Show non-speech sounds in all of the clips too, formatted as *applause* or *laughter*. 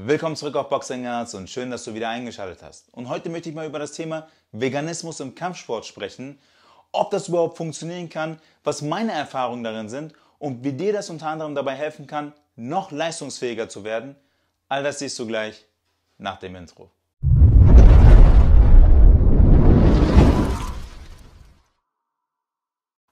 Willkommen zurück auf Boxing Arts und schön, dass du wieder eingeschaltet hast. Und heute möchte ich mal über das Thema Veganismus im Kampfsport sprechen, ob das überhaupt funktionieren kann, was meine Erfahrungen darin sind und wie dir das unter anderem dabei helfen kann, noch leistungsfähiger zu werden. All das siehst du gleich nach dem Intro.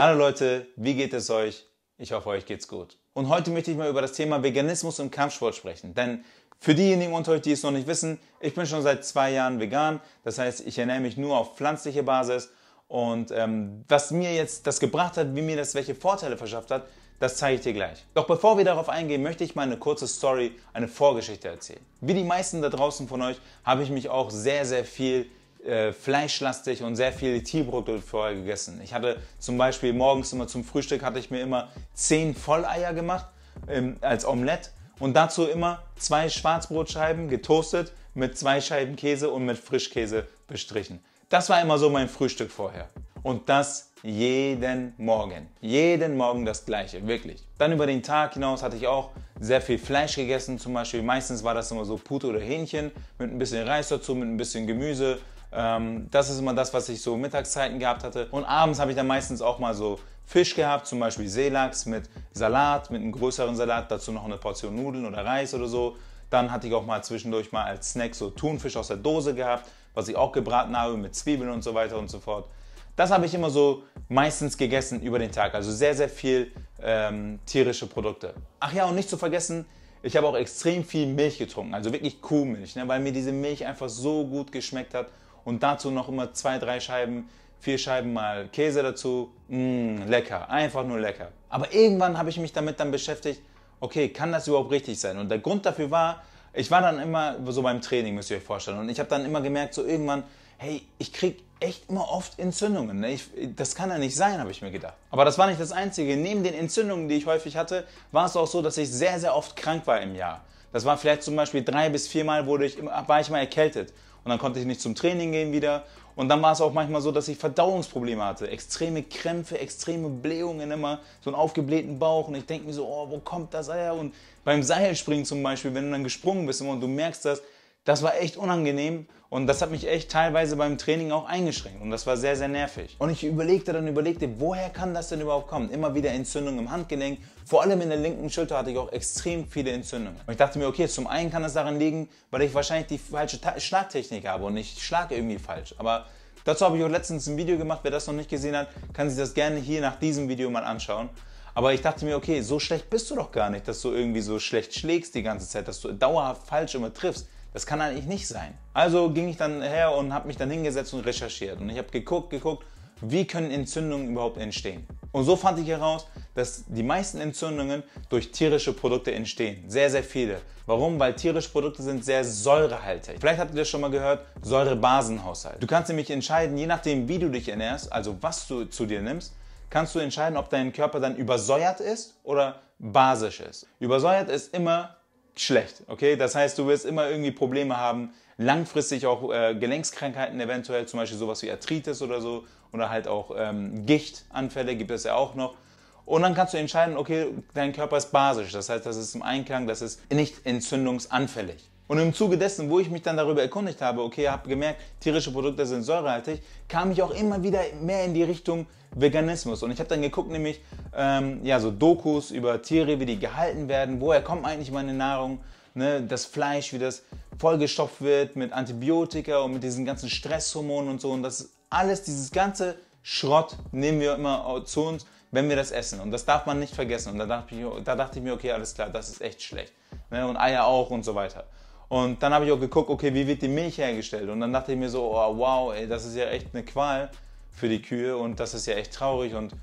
Hallo Leute, wie geht es euch? Ich hoffe, euch geht's gut. Und heute möchte ich mal über das Thema Veganismus im Kampfsport sprechen, denn für diejenigen unter euch, die es noch nicht wissen, ich bin schon seit zwei Jahren vegan. Das heißt, ich ernähre mich nur auf pflanzliche Basis. Und ähm, was mir jetzt das gebracht hat, wie mir das welche Vorteile verschafft hat, das zeige ich dir gleich. Doch bevor wir darauf eingehen, möchte ich mal eine kurze Story, eine Vorgeschichte erzählen. Wie die meisten da draußen von euch habe ich mich auch sehr, sehr viel äh, fleischlastig und sehr viele Tierprodukte vorher gegessen. Ich hatte zum Beispiel morgens immer zum Frühstück hatte ich mir immer zehn Volleier gemacht ähm, als Omelette und dazu immer zwei Schwarzbrotscheiben getoastet mit zwei Scheiben Käse und mit Frischkäse bestrichen. Das war immer so mein Frühstück vorher. Und das jeden Morgen. Jeden Morgen das gleiche, wirklich. Dann über den Tag hinaus hatte ich auch sehr viel Fleisch gegessen, zum Beispiel. Meistens war das immer so Pute oder Hähnchen mit ein bisschen Reis dazu, mit ein bisschen Gemüse. Ähm, das ist immer das, was ich so Mittagszeiten gehabt hatte. Und abends habe ich dann meistens auch mal so Fisch gehabt, zum Beispiel Seelachs mit Salat, mit einem größeren Salat, dazu noch eine Portion Nudeln oder Reis oder so. Dann hatte ich auch mal zwischendurch mal als Snack so Thunfisch aus der Dose gehabt, was ich auch gebraten habe mit Zwiebeln und so weiter und so fort. Das habe ich immer so meistens gegessen über den Tag. Also sehr, sehr viel ähm, tierische Produkte. Ach ja, und nicht zu vergessen, ich habe auch extrem viel Milch getrunken. Also wirklich Kuhmilch, ne? weil mir diese Milch einfach so gut geschmeckt hat. Und dazu noch immer zwei, drei Scheiben vier Scheiben mal Käse dazu, mh, lecker, einfach nur lecker. Aber irgendwann habe ich mich damit dann beschäftigt, okay, kann das überhaupt richtig sein? Und der Grund dafür war, ich war dann immer so beim Training, müsst ihr euch vorstellen, und ich habe dann immer gemerkt, so irgendwann, hey, ich kriege echt immer oft Entzündungen. Ne? Ich, das kann ja nicht sein, habe ich mir gedacht. Aber das war nicht das Einzige. Neben den Entzündungen, die ich häufig hatte, war es auch so, dass ich sehr, sehr oft krank war im Jahr. Das war vielleicht zum Beispiel drei bis viermal wurde ich, war ich mal erkältet. Und dann konnte ich nicht zum Training gehen wieder. Und dann war es auch manchmal so, dass ich Verdauungsprobleme hatte. Extreme Krämpfe, extreme Blähungen immer, so einen aufgeblähten Bauch. Und ich denke mir so, oh, wo kommt das her? Und beim Seilspringen zum Beispiel, wenn du dann gesprungen bist und du merkst das, das war echt unangenehm. Und das hat mich echt teilweise beim Training auch eingeschränkt und das war sehr, sehr nervig. Und ich überlegte dann, überlegte, woher kann das denn überhaupt kommen? Immer wieder Entzündungen im Handgelenk, vor allem in der linken Schulter hatte ich auch extrem viele Entzündungen. Und ich dachte mir, okay, zum einen kann das daran liegen, weil ich wahrscheinlich die falsche Ta Schlagtechnik habe und ich schlage irgendwie falsch. Aber dazu habe ich auch letztens ein Video gemacht, wer das noch nicht gesehen hat, kann sich das gerne hier nach diesem Video mal anschauen. Aber ich dachte mir, okay, so schlecht bist du doch gar nicht, dass du irgendwie so schlecht schlägst die ganze Zeit, dass du dauerhaft falsch immer triffst. Das kann eigentlich nicht sein. Also ging ich dann her und habe mich dann hingesetzt und recherchiert. Und ich habe geguckt, geguckt, wie können Entzündungen überhaupt entstehen. Und so fand ich heraus, dass die meisten Entzündungen durch tierische Produkte entstehen. Sehr, sehr viele. Warum? Weil tierische Produkte sind sehr säurehaltig. Vielleicht habt ihr das schon mal gehört, Säurebasenhaushalt. Du kannst nämlich entscheiden, je nachdem wie du dich ernährst, also was du zu dir nimmst, kannst du entscheiden, ob dein Körper dann übersäuert ist oder basisch ist. Übersäuert ist immer schlecht. Okay, das heißt, du wirst immer irgendwie Probleme haben, langfristig auch äh, Gelenkskrankheiten eventuell, zum Beispiel sowas wie Arthritis oder so oder halt auch ähm, Gichtanfälle gibt es ja auch noch. Und dann kannst du entscheiden, okay, dein Körper ist basisch, das heißt, das ist im Einklang, das ist nicht entzündungsanfällig. Und im Zuge dessen, wo ich mich dann darüber erkundigt habe, okay, habe gemerkt, tierische Produkte sind säurehaltig, kam ich auch immer wieder mehr in die Richtung Veganismus. Und ich habe dann geguckt, nämlich ähm, ja so Dokus über Tiere, wie die gehalten werden, woher kommt eigentlich meine Nahrung, ne, das Fleisch, wie das vollgestopft wird mit Antibiotika und mit diesen ganzen Stresshormonen und so. Und das alles, dieses ganze Schrott nehmen wir immer zu uns, wenn wir das essen. Und das darf man nicht vergessen. Und da dachte ich, da dachte ich mir, okay, alles klar, das ist echt schlecht. Ne, und Eier auch und so weiter. Und dann habe ich auch geguckt, okay, wie wird die Milch hergestellt? Und dann dachte ich mir so, oh, wow, ey, das ist ja echt eine Qual für die Kühe und das ist ja echt traurig. Und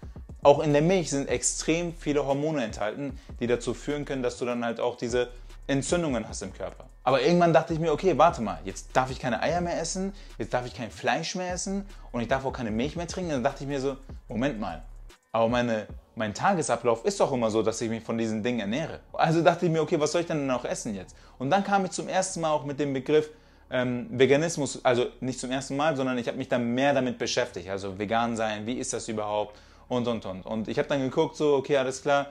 auch in der Milch sind extrem viele Hormone enthalten, die dazu führen können, dass du dann halt auch diese Entzündungen hast im Körper. Aber irgendwann dachte ich mir, okay, warte mal, jetzt darf ich keine Eier mehr essen, jetzt darf ich kein Fleisch mehr essen und ich darf auch keine Milch mehr trinken. Und dann dachte ich mir so, Moment mal, aber meine mein Tagesablauf ist doch immer so, dass ich mich von diesen Dingen ernähre. Also dachte ich mir, okay, was soll ich denn noch essen jetzt? Und dann kam ich zum ersten Mal auch mit dem Begriff ähm, Veganismus, also nicht zum ersten Mal, sondern ich habe mich dann mehr damit beschäftigt. Also vegan sein, wie ist das überhaupt und und und. Und ich habe dann geguckt, so, okay, alles klar,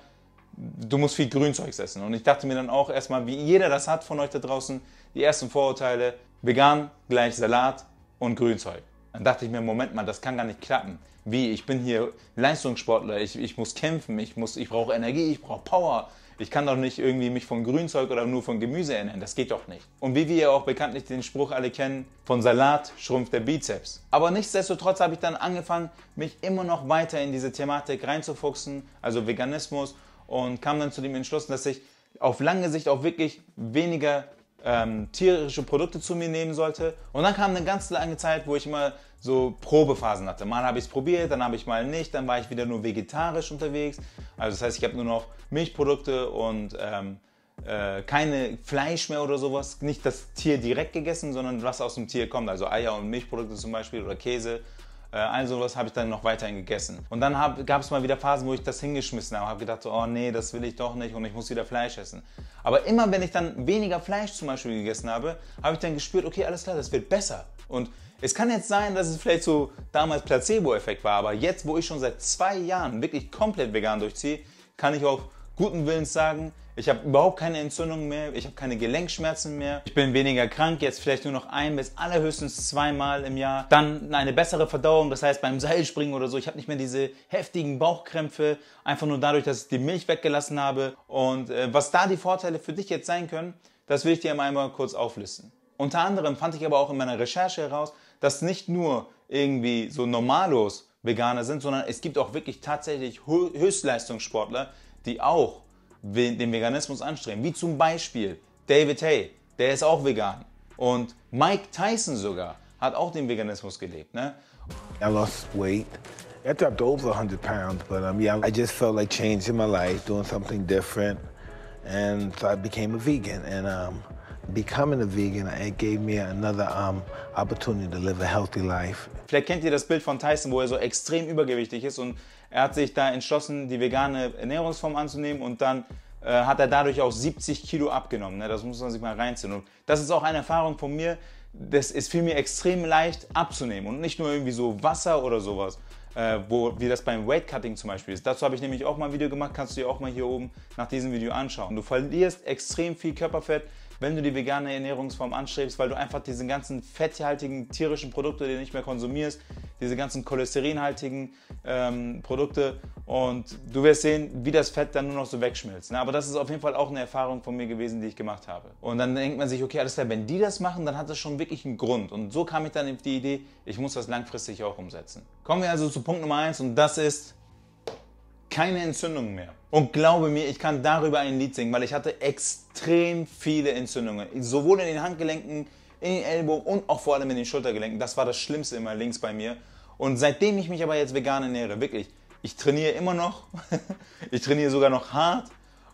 du musst viel Grünzeugs essen. Und ich dachte mir dann auch erstmal, wie jeder das hat von euch da draußen, die ersten Vorurteile, vegan gleich Salat und Grünzeug. Dann dachte ich mir, Moment mal, das kann gar nicht klappen. Wie, ich bin hier Leistungssportler, ich, ich muss kämpfen, ich, ich brauche Energie, ich brauche Power. Ich kann doch nicht irgendwie mich von Grünzeug oder nur von Gemüse ernähren. Das geht doch nicht. Und wie wir ja auch bekanntlich den Spruch alle kennen, von Salat schrumpft der Bizeps. Aber nichtsdestotrotz habe ich dann angefangen, mich immer noch weiter in diese Thematik reinzufuchsen, also Veganismus, und kam dann zu dem Entschluss, dass ich auf lange Sicht auch wirklich weniger ähm, tierische Produkte zu mir nehmen sollte. Und dann kam eine ganz lange Zeit, wo ich immer so Probephasen hatte. Mal habe ich es probiert, dann habe ich mal nicht, dann war ich wieder nur vegetarisch unterwegs. Also das heißt, ich habe nur noch Milchprodukte und ähm, äh, keine Fleisch mehr oder sowas. Nicht das Tier direkt gegessen, sondern was aus dem Tier kommt. Also Eier und Milchprodukte zum Beispiel oder Käse äh, all sowas habe ich dann noch weiterhin gegessen. Und dann gab es mal wieder Phasen, wo ich das hingeschmissen habe, habe gedacht, so, oh nee, das will ich doch nicht und ich muss wieder Fleisch essen. Aber immer, wenn ich dann weniger Fleisch zum Beispiel gegessen habe, habe ich dann gespürt, okay, alles klar, das wird besser. Und es kann jetzt sein, dass es vielleicht so damals Placebo-Effekt war, aber jetzt, wo ich schon seit zwei Jahren wirklich komplett vegan durchziehe, kann ich auch guten Willens sagen, ich habe überhaupt keine Entzündung mehr, ich habe keine Gelenkschmerzen mehr, ich bin weniger krank, jetzt vielleicht nur noch ein bis allerhöchstens zweimal im Jahr. Dann eine bessere Verdauung, das heißt beim Seilspringen oder so, ich habe nicht mehr diese heftigen Bauchkrämpfe, einfach nur dadurch, dass ich die Milch weggelassen habe. Und äh, was da die Vorteile für dich jetzt sein können, das will ich dir einmal kurz auflisten. Unter anderem fand ich aber auch in meiner Recherche heraus, dass nicht nur irgendwie so normalos Veganer sind, sondern es gibt auch wirklich tatsächlich Höchstleistungssportler, die auch den Veganismus anstreben, wie zum Beispiel David Hay, der ist auch vegan. Und Mike Tyson sogar hat auch den Veganismus gelebt. Ne? I lost weight. I dropped over 100 pounds, but um, yeah, I just felt like changing my life, doing something different. And so I became a vegan. And um, Becoming a vegan, it gave me another um, opportunity to live a healthy life. Vielleicht kennt ihr das Bild von Tyson, wo er so extrem übergewichtig ist und er hat sich da entschlossen, die vegane Ernährungsform anzunehmen und dann äh, hat er dadurch auch 70 Kilo abgenommen. Ne? Das muss man sich mal reinziehen. Und das ist auch eine Erfahrung von mir. Das ist für mich extrem leicht abzunehmen und nicht nur irgendwie so Wasser oder sowas. Äh, wo, wie das beim Weight Cutting zum Beispiel ist. Dazu habe ich nämlich auch mal ein Video gemacht, kannst du dir auch mal hier oben nach diesem Video anschauen. Du verlierst extrem viel Körperfett, wenn du die vegane Ernährungsform anstrebst, weil du einfach diese ganzen fetthaltigen tierischen Produkte, die du nicht mehr konsumierst, diese ganzen cholesterinhaltigen ähm, Produkte und du wirst sehen, wie das Fett dann nur noch so wegschmilzt. Ne? Aber das ist auf jeden Fall auch eine Erfahrung von mir gewesen, die ich gemacht habe. Und dann denkt man sich, okay, alles klar, wenn die das machen, dann hat das schon wirklich einen Grund. Und so kam ich dann auf die Idee, ich muss das langfristig auch umsetzen. Kommen wir also zu Punkt Nummer eins und das ist, keine Entzündungen mehr. Und glaube mir, ich kann darüber ein Lied singen, weil ich hatte extrem viele Entzündungen. Sowohl in den Handgelenken, in den Ellbogen und auch vor allem in den Schultergelenken. Das war das Schlimmste immer links bei mir. Und seitdem ich mich aber jetzt vegan ernähre, wirklich, ich trainiere immer noch. *laughs* ich trainiere sogar noch hart.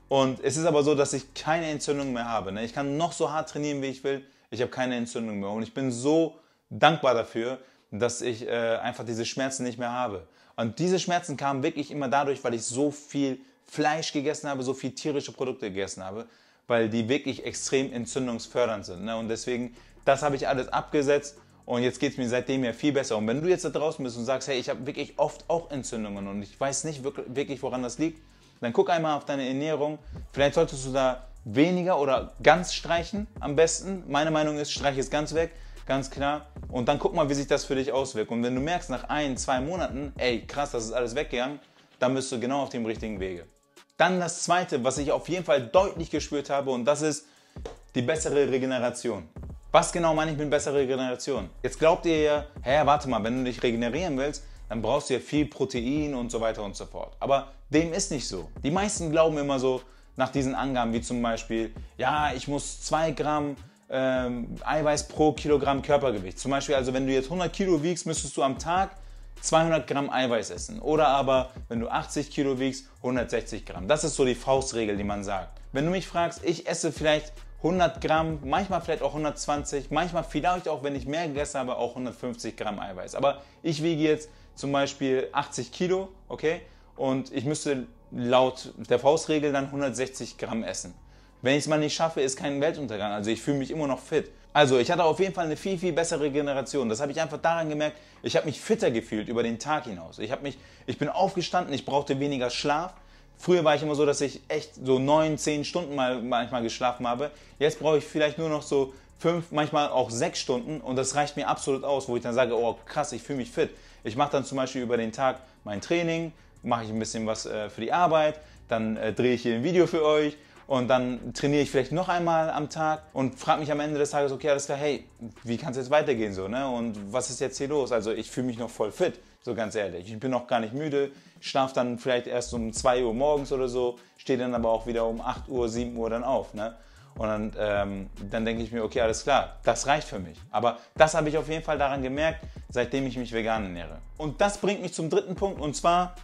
Und es ist aber so, dass ich keine Entzündungen mehr habe. Ne? Ich kann noch so hart trainieren, wie ich will. Ich habe keine Entzündungen mehr. Und ich bin so dankbar dafür, dass ich äh, einfach diese Schmerzen nicht mehr habe. Und diese Schmerzen kamen wirklich immer dadurch, weil ich so viel Fleisch gegessen habe, so viel tierische Produkte gegessen habe, weil die wirklich extrem entzündungsfördernd sind. Ne? Und deswegen, das habe ich alles abgesetzt und jetzt geht es mir seitdem ja viel besser. Und wenn du jetzt da draußen bist und sagst, hey, ich habe wirklich oft auch Entzündungen und ich weiß nicht wirklich, woran das liegt, dann guck einmal auf deine Ernährung. Vielleicht solltest du da weniger oder ganz streichen am besten. Meine Meinung ist, streich es ganz weg ganz klar. Und dann guck mal, wie sich das für dich auswirkt. Und wenn du merkst, nach ein, zwei Monaten, ey, krass, das ist alles weggegangen, dann bist du genau auf dem richtigen Wege. Dann das zweite, was ich auf jeden Fall deutlich gespürt habe, und das ist die bessere Regeneration. Was genau meine ich mit besserer Regeneration? Jetzt glaubt ihr ja, hä, warte mal, wenn du dich regenerieren willst, dann brauchst du ja viel Protein und so weiter und so fort. Aber dem ist nicht so. Die meisten glauben immer so nach diesen Angaben, wie zum Beispiel, ja, ich muss zwei Gramm ähm, Eiweiß pro Kilogramm Körpergewicht. Zum Beispiel, also wenn du jetzt 100 Kilo wiegst, müsstest du am Tag 200 Gramm Eiweiß essen. Oder aber, wenn du 80 Kilo wiegst, 160 Gramm. Das ist so die Faustregel, die man sagt. Wenn du mich fragst, ich esse vielleicht 100 Gramm, manchmal vielleicht auch 120, manchmal vielleicht auch, wenn ich mehr gegessen habe, auch 150 Gramm Eiweiß. Aber ich wiege jetzt zum Beispiel 80 Kilo, okay? Und ich müsste laut der Faustregel dann 160 Gramm essen. Wenn ich es mal nicht schaffe, ist kein Weltuntergang. Also ich fühle mich immer noch fit. Also ich hatte auf jeden Fall eine viel, viel bessere Generation. Das habe ich einfach daran gemerkt, ich habe mich fitter gefühlt über den Tag hinaus. Ich, mich, ich bin aufgestanden, ich brauchte weniger Schlaf. Früher war ich immer so, dass ich echt so neun, zehn Stunden mal manchmal geschlafen habe. Jetzt brauche ich vielleicht nur noch so fünf, manchmal auch sechs Stunden und das reicht mir absolut aus, wo ich dann sage, oh krass, ich fühle mich fit. Ich mache dann zum Beispiel über den Tag mein Training, mache ich ein bisschen was äh, für die Arbeit, dann äh, drehe ich hier ein Video für euch, und dann trainiere ich vielleicht noch einmal am Tag und frage mich am Ende des Tages, okay, alles klar, hey, wie kann es jetzt weitergehen so, ne? Und was ist jetzt hier los? Also ich fühle mich noch voll fit, so ganz ehrlich. Ich bin noch gar nicht müde, schlafe dann vielleicht erst um 2 Uhr morgens oder so, stehe dann aber auch wieder um 8 Uhr, 7 Uhr dann auf, ne? Und dann, ähm, dann denke ich mir, okay, alles klar, das reicht für mich. Aber das habe ich auf jeden Fall daran gemerkt, seitdem ich mich vegan ernähre. Und das bringt mich zum dritten Punkt, und zwar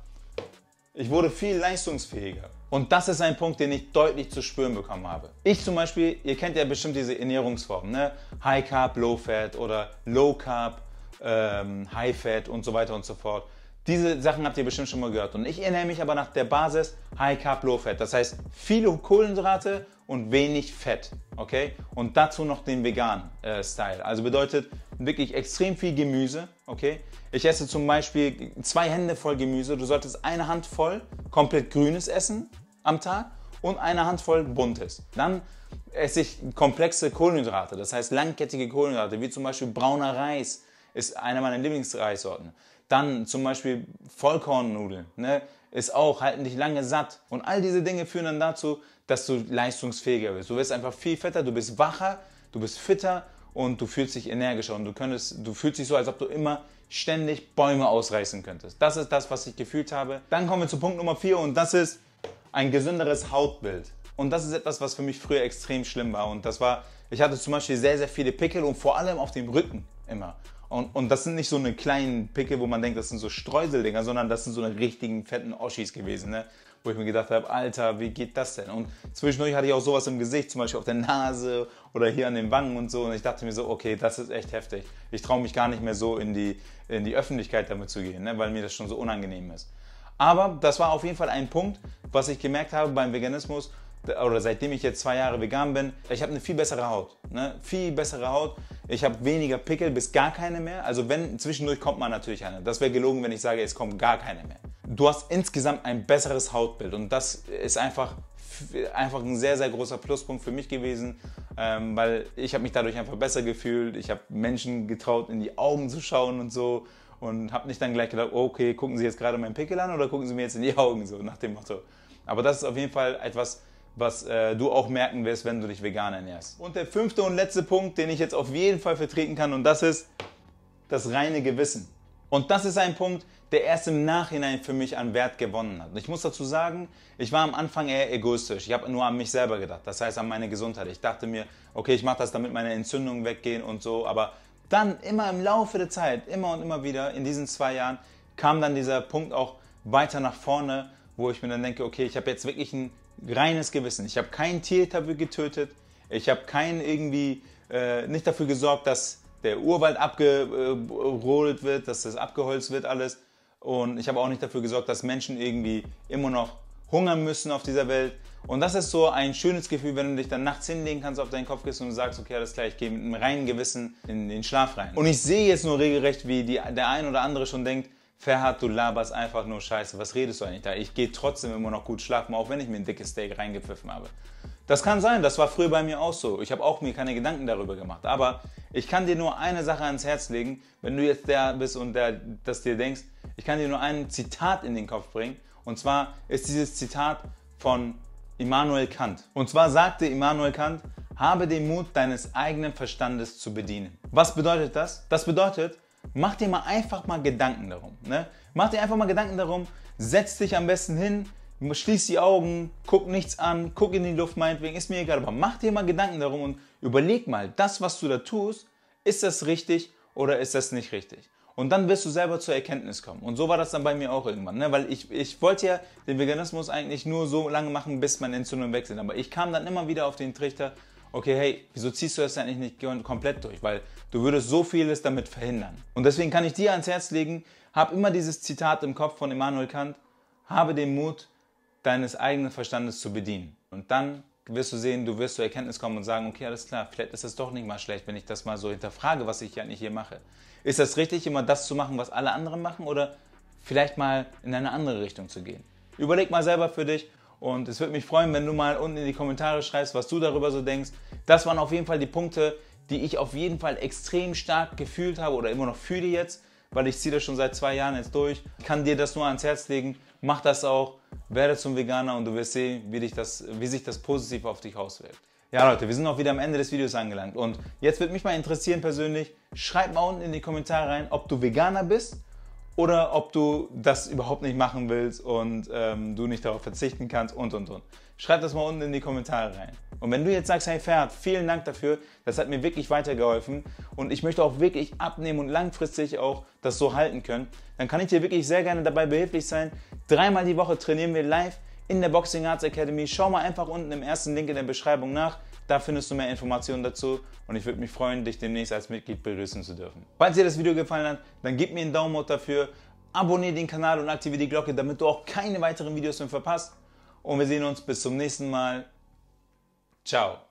ich wurde viel leistungsfähiger. Und das ist ein Punkt, den ich deutlich zu spüren bekommen habe. Ich zum Beispiel, ihr kennt ja bestimmt diese Ernährungsformen, ne? High Carb, Low Fat oder Low Carb, ähm, High Fat und so weiter und so fort. Diese Sachen habt ihr bestimmt schon mal gehört. Und ich ernähre mich aber nach der Basis High Carb, Low Fat. Das heißt, viele Kohlenhydrate und wenig Fett, okay? Und dazu noch den veganen äh, Style. Also bedeutet wirklich extrem viel Gemüse, okay? Ich esse zum Beispiel zwei Hände voll Gemüse. Du solltest eine Hand voll komplett Grünes essen am Tag und eine Handvoll Buntes. Dann esse ich komplexe Kohlenhydrate, das heißt langkettige Kohlenhydrate, wie zum Beispiel brauner Reis ist einer meiner Lieblingsreissorten. Dann zum Beispiel Vollkornnudeln, ne? ist auch, halten dich lange satt. Und all diese Dinge führen dann dazu, dass du leistungsfähiger wirst. Du wirst einfach viel fetter, du bist wacher, du bist fitter und du fühlst dich energischer und du, könntest, du fühlst dich so, als ob du immer ständig Bäume ausreißen könntest. Das ist das, was ich gefühlt habe. Dann kommen wir zu Punkt Nummer 4 und das ist ein gesünderes Hautbild. Und das ist etwas, was für mich früher extrem schlimm war. Und das war, ich hatte zum Beispiel sehr, sehr viele Pickel und vor allem auf dem Rücken immer. Und, und das sind nicht so eine kleinen Pickel, wo man denkt, das sind so Streuseldinger, sondern das sind so eine richtigen fetten Oschis gewesen. Ne? wo ich mir gedacht habe, Alter, wie geht das denn? Und zwischendurch hatte ich auch sowas im Gesicht, zum Beispiel auf der Nase oder hier an den Wangen und so. Und ich dachte mir so, okay, das ist echt heftig. Ich traue mich gar nicht mehr so in die, in die Öffentlichkeit damit zu gehen, ne? weil mir das schon so unangenehm ist. Aber das war auf jeden Fall ein Punkt, was ich gemerkt habe beim Veganismus, oder seitdem ich jetzt zwei Jahre vegan bin, ich habe eine viel bessere Haut. Ne? Viel bessere Haut. Ich habe weniger Pickel, bis gar keine mehr. Also wenn zwischendurch kommt man natürlich eine. Das wäre gelogen, wenn ich sage, es kommen gar keine mehr. Du hast insgesamt ein besseres Hautbild und das ist einfach, einfach ein sehr, sehr großer Pluspunkt für mich gewesen, ähm, weil ich habe mich dadurch einfach besser gefühlt. Ich habe Menschen getraut, in die Augen zu schauen und so und habe nicht dann gleich gedacht, okay, gucken Sie jetzt gerade meinen Pickel an oder gucken Sie mir jetzt in die Augen so nach dem Motto. Aber das ist auf jeden Fall etwas, was äh, du auch merken wirst, wenn du dich vegan ernährst. Und der fünfte und letzte Punkt, den ich jetzt auf jeden Fall vertreten kann, und das ist das reine Gewissen. Und das ist ein Punkt, der erst im Nachhinein für mich an Wert gewonnen hat. Und ich muss dazu sagen, ich war am Anfang eher egoistisch. Ich habe nur an mich selber gedacht, das heißt an meine Gesundheit. Ich dachte mir, okay, ich mache das, damit meine Entzündungen weggehen und so. Aber dann immer im Laufe der Zeit, immer und immer wieder in diesen zwei Jahren, kam dann dieser Punkt auch weiter nach vorne, wo ich mir dann denke, okay, ich habe jetzt wirklich ein reines Gewissen. Ich habe kein Tier dafür getötet. Ich habe keinen irgendwie äh, nicht dafür gesorgt, dass der Urwald abgerodet wird, dass das abgeholzt wird alles. Und ich habe auch nicht dafür gesorgt, dass Menschen irgendwie immer noch hungern müssen auf dieser Welt. Und das ist so ein schönes Gefühl, wenn du dich dann nachts hinlegen kannst auf deinen Kopfkissen und sagst, okay, alles klar, ich gehe mit einem reinen Gewissen in den Schlaf rein. Und ich sehe jetzt nur regelrecht, wie die, der ein oder andere schon denkt, Ferhat, du laberst einfach nur Scheiße. Was redest du eigentlich da? Ich gehe trotzdem immer noch gut schlafen, auch wenn ich mir ein dickes Steak reingepfiffen habe. Das kann sein, das war früher bei mir auch so. Ich habe auch mir keine Gedanken darüber gemacht. Aber ich kann dir nur eine Sache ans Herz legen, wenn du jetzt der bist und der, das dir denkst, ich kann dir nur ein Zitat in den Kopf bringen. Und zwar ist dieses Zitat von Immanuel Kant. Und zwar sagte Immanuel Kant, habe den Mut, deines eigenen Verstandes zu bedienen. Was bedeutet das? Das bedeutet, mach dir mal einfach mal Gedanken darum. Ne? Mach dir einfach mal Gedanken darum, setz dich am besten hin, schließ die Augen, guck nichts an, guck in die Luft, meinetwegen, ist mir egal, aber mach dir mal Gedanken darum und überleg mal, das, was du da tust, ist das richtig oder ist das nicht richtig? Und dann wirst du selber zur Erkenntnis kommen. Und so war das dann bei mir auch irgendwann, ne? weil ich, ich wollte ja den Veganismus eigentlich nur so lange machen, bis meine Entzündungen weg sind. Aber ich kam dann immer wieder auf den Trichter, okay, hey, wieso ziehst du das eigentlich nicht komplett durch? Weil du würdest so vieles damit verhindern. Und deswegen kann ich dir ans Herz legen, hab immer dieses Zitat im Kopf von Immanuel Kant, habe den Mut, deines eigenen Verstandes zu bedienen. Und dann wirst du sehen, du wirst zur Erkenntnis kommen und sagen, okay, alles klar, vielleicht ist das doch nicht mal schlecht, wenn ich das mal so hinterfrage, was ich eigentlich hier mache. Ist das richtig, immer das zu machen, was alle anderen machen oder vielleicht mal in eine andere Richtung zu gehen? Überleg mal selber für dich und es würde mich freuen, wenn du mal unten in die Kommentare schreibst, was du darüber so denkst. Das waren auf jeden Fall die Punkte, die ich auf jeden Fall extrem stark gefühlt habe oder immer noch fühle jetzt, weil ich ziehe das schon seit zwei Jahren jetzt durch. Ich kann dir das nur ans Herz legen. Mach das auch, werde zum Veganer und du wirst sehen, wie, dich das, wie sich das positiv auf dich auswirkt. Ja Leute, wir sind auch wieder am Ende des Videos angelangt und jetzt würde mich mal interessieren persönlich, schreib mal unten in die Kommentare rein, ob du Veganer bist oder ob du das überhaupt nicht machen willst und ähm, du nicht darauf verzichten kannst und und und. Schreib das mal unten in die Kommentare rein. Und wenn du jetzt sagst, hey Ferd, vielen Dank dafür, das hat mir wirklich weitergeholfen und ich möchte auch wirklich abnehmen und langfristig auch das so halten können, dann kann ich dir wirklich sehr gerne dabei behilflich sein. Dreimal die Woche trainieren wir live in der Boxing Arts Academy. Schau mal einfach unten im ersten Link in der Beschreibung nach. Da findest du mehr Informationen dazu und ich würde mich freuen, dich demnächst als Mitglied begrüßen zu dürfen. Falls dir das Video gefallen hat, dann gib mir einen Daumen hoch dafür, abonniere den Kanal und aktiviere die Glocke, damit du auch keine weiteren Videos mehr verpasst. Und wir sehen uns bis zum nächsten Mal. Ciao.